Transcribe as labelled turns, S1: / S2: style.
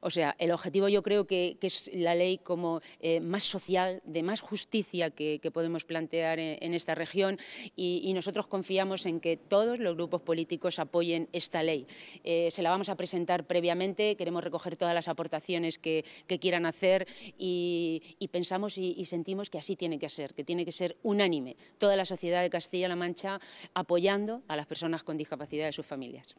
S1: O sea, el objetivo yo creo que, es la ley como eh, más social, de más justicia que, podemos plantear en, esta región y, nosotros confiamos en que todos los grupos políticos apoyen esta ley. Eh, se la vamos a presentar previamente, queremos recoger todas las aportaciones que, quieran hacer y, pensamos y, sentimos que así tiene que ser, que tiene que ser unánime toda la sociedad de Castilla-La Mancha apoyando a las personas con discapacidad de sus familias.